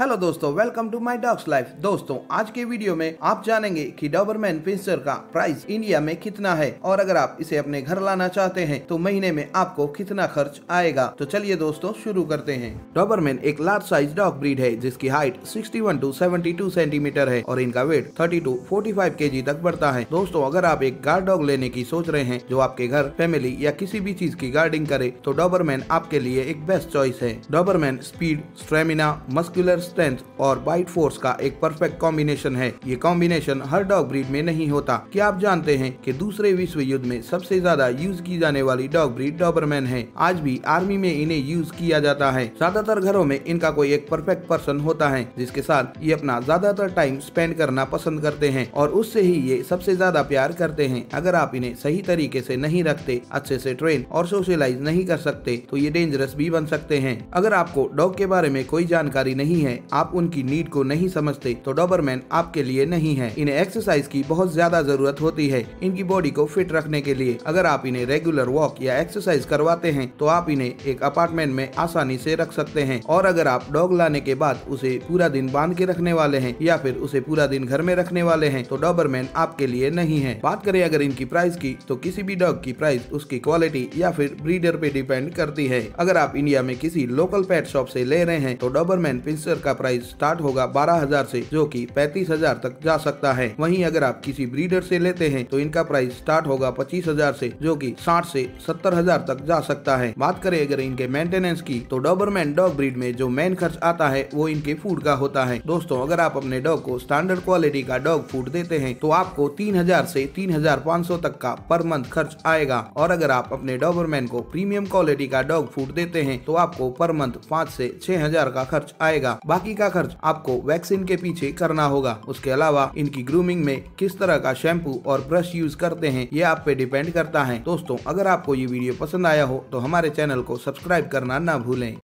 hello दोस्तों welcome to my dog's life दोस्तों आज के वीडियो में आप जानेंगे कि डॉबरमैन पिंसर का प्राइस इंडिया में कितना है और अगर आप इसे अपने घर लाना चाहते हैं तो महीने में आपको कितना खर्च आएगा तो चलिए दोस्तों शुरू करते हैं डॉबरमैन एक लार्ज साइज डॉग ब्रीड है जिसकी height sixty two seventy centimetre है और इनका वेट थर्टी टू फोर्टी तक बढ़ता है दोस्तों अगर आप एक गार्ड डॉग लेने की सोच रहे हैं जो आपके घर फैमिली या किसी भी चीज की गार्डिंग करे तो डॉबरमैन आपके लिए एक बेस्ट चॉइस है Doberman speed stamina muscular strength और बाइट फोर्स का एक परफेक्ट कॉम्बिनेशन है ये कॉम्बिनेशन हर डॉग ब्रीड में नहीं होता क्या आप जानते हैं कि दूसरे विश्व युद्ध में सबसे ज्यादा यूज की जाने वाली डॉग ब्रीड डॉबरमैन है आज भी आर्मी में इन्हें यूज किया जाता है ज्यादातर घरों में इनका कोई एक परफेक्ट पर्सन होता है जिसके साथ ये अपना ज्यादातर टाइम स्पेंड करना पसंद करते हैं और उससे ही ये सबसे ज्यादा प्यार करते हैं अगर आप इन्हें सही तरीके से नहीं रखते अच्छे से ट्रेन और सोशलाइज नहीं कर सकते तो ये डेंजरस भी बन सकते हैं अगर आपको डॉग के बारे में कोई जानकारी नहीं है आप उनकी नीड को नहीं समझते तो डॉबरमैन आपके लिए नहीं है इन्हें एक्सरसाइज की बहुत ज्यादा जरूरत होती है इनकी बॉडी को फिट रखने के लिए अगर आप इन्हें रेगुलर वॉक या एक्सरसाइज करवाते हैं तो आप इन्हें एक अपार्टमेंट में आसानी से रख सकते हैं और अगर आप डॉग लाने के बाद उसे पूरा दिन बांध के रखने वाले हैं या फिर उसे पूरा दिन घर में रखने वाले हैं तो डॉबरमैन आपके लिए नहीं है बात करें अगर इनकी प्राइस की तो किसी भी डॉग की प्राइस उसकी क्वालिटी या फिर ब्रीडर पे डिपेंड करती है अगर आप इंडिया में किसी लोकल पेट शॉप से ले रहे हैं तो डॉबरमैन पिंसर तक का प्राइस स्टार्ट होगा बारह हजार से जो कि पैंतीस हजार तक जा सकता है वहीं अगर आप किसी ब्रीडर से लेते हैं तो इनका प्राइस स्टार्ट होगा पच्चीस हजार से जो कि साठ से सत्तर हजार तक जा सकता है बात करें अगर इनके मेंटेनेंस की तो डॉबरमैन डॉग ब्रीड में जो मेन खर्च आता है वो इनके फूड का होता है दोस्तों अगर आप अपने डॉग को स्टैंडर्ड क्वालिटी का डॉग फूड देते हैं तो आपको तीन हजार से तीन हजार पाँच सौ तक का पर मंथ खर्च आएगा और अगर आप अपने डॉबरमैन को प्रीमियम क्वालिटी का डॉग फूड देते हैं तो आपको पर मंथ पाँच से छह हजार का खर्च आएगा बाकी का खर्च आपको वैक्सीन के पीछे करना होगा उसके अलावा इनकी ग्रूमिंग में किस तरह का शैम्पू और ब्रश यूज करते हैं ये आप पे डिपेंड करता है दोस्तों अगर आपको ये वीडियो पसंद आया हो तो हमारे चैनल को सब्सक्राइब करना न भूलें